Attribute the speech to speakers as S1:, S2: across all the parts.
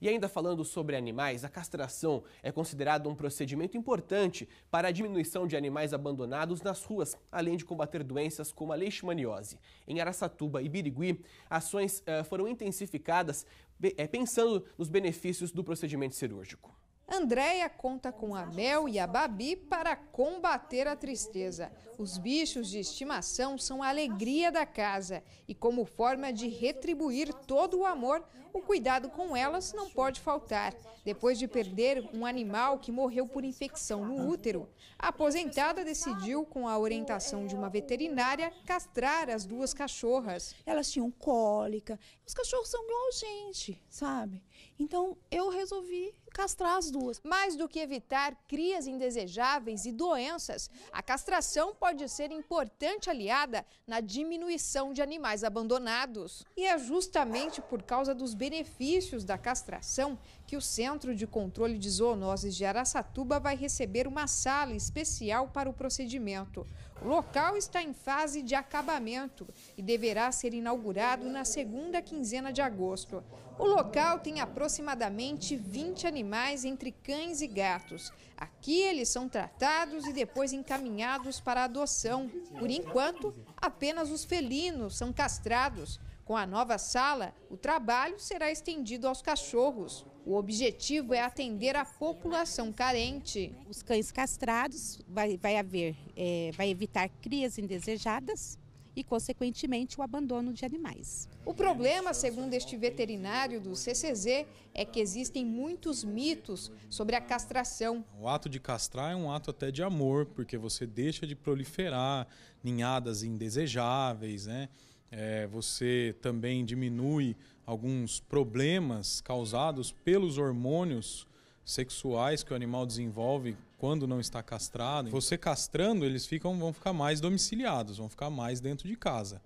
S1: E ainda falando sobre animais, a castração é considerada um procedimento importante para a diminuição de animais abandonados nas ruas, além de combater doenças como a leishmaniose. Em Araçatuba e Birigui, ações eh, foram intensificadas eh, pensando nos benefícios do procedimento cirúrgico.
S2: Andréia conta com a Mel e a Babi para combater a tristeza. Os bichos de estimação são a alegria da casa e, como forma de retribuir todo o amor, o cuidado com elas não pode faltar. Depois de perder um animal que morreu por infecção no útero, a aposentada decidiu, com a orientação de uma veterinária, castrar as duas cachorras. Elas tinham cólica. Os cachorros são igual gente, sabe? Então eu resolvi castrar as duas. Mais do que evitar crias indesejáveis e doenças, a castração pode ser importante aliada na diminuição de animais abandonados. E é justamente por causa dos benefícios da castração que o Centro de Controle de Zoonoses de Aracatuba vai receber uma sala especial para o procedimento. O local está em fase de acabamento e deverá ser inaugurado na segunda quinzena de agosto. O local tem aproximadamente 20 animais, entre cães e gatos. Aqui eles são tratados e depois encaminhados para adoção. Por enquanto, apenas os felinos são castrados. Com a nova sala, o trabalho será estendido aos cachorros. O objetivo é atender a população carente. Os cães castrados vai, vai haver, é, vai evitar crias indesejadas e, consequentemente, o abandono de animais. O problema, segundo este veterinário do CCZ, é que existem muitos mitos sobre a castração.
S3: O ato de castrar é um ato até de amor, porque você deixa de proliferar ninhadas indesejáveis, né? é, você também diminui alguns problemas causados pelos hormônios sexuais que o animal desenvolve quando não está castrado. Você castrando, eles ficam, vão ficar mais domiciliados, vão ficar mais dentro de casa.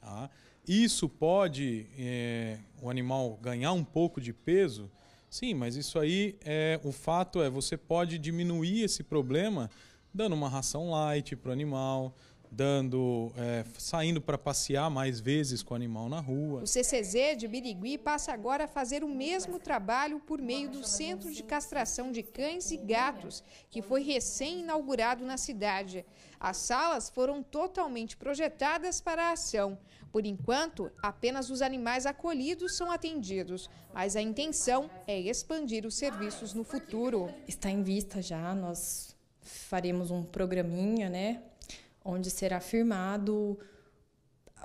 S3: Tá? Isso pode é, o animal ganhar um pouco de peso? Sim, mas isso aí é o fato é você pode diminuir esse problema dando uma ração light para o animal, dando, é, saindo para passear mais vezes com o animal na rua. O
S2: CCZ de Birigui passa agora a fazer o mesmo trabalho por meio do Centro de Castração de Cães e Gatos, que foi recém-inaugurado na cidade. As salas foram totalmente projetadas para a ação. Por enquanto, apenas os animais acolhidos são atendidos, mas a intenção
S4: é expandir os serviços no futuro. Está em vista já, nós faremos um programinha, né, onde será firmado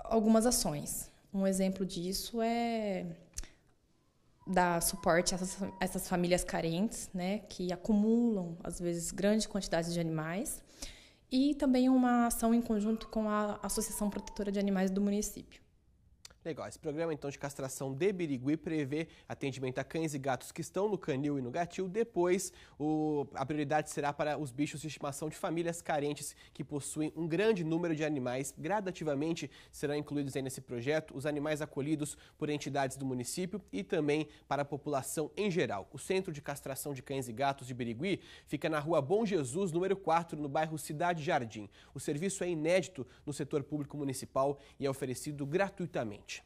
S4: algumas ações. Um exemplo disso é dar suporte a essas, a essas famílias carentes, né, que acumulam às vezes grandes quantidades de animais, e também uma ação em conjunto com a Associação Protetora de Animais do município.
S1: Legal, esse programa então de castração de birigui prevê atendimento a cães e gatos que estão no canil e no gatil. Depois, o, a prioridade será para os bichos de estimação de famílias carentes que possuem um grande número de animais. Gradativamente serão incluídos nesse projeto os animais acolhidos por entidades do município e também para a população em geral. O Centro de Castração de Cães e Gatos de Birigui fica na rua Bom Jesus, número 4, no bairro Cidade Jardim. O serviço é inédito no setor público municipal e é oferecido gratuitamente.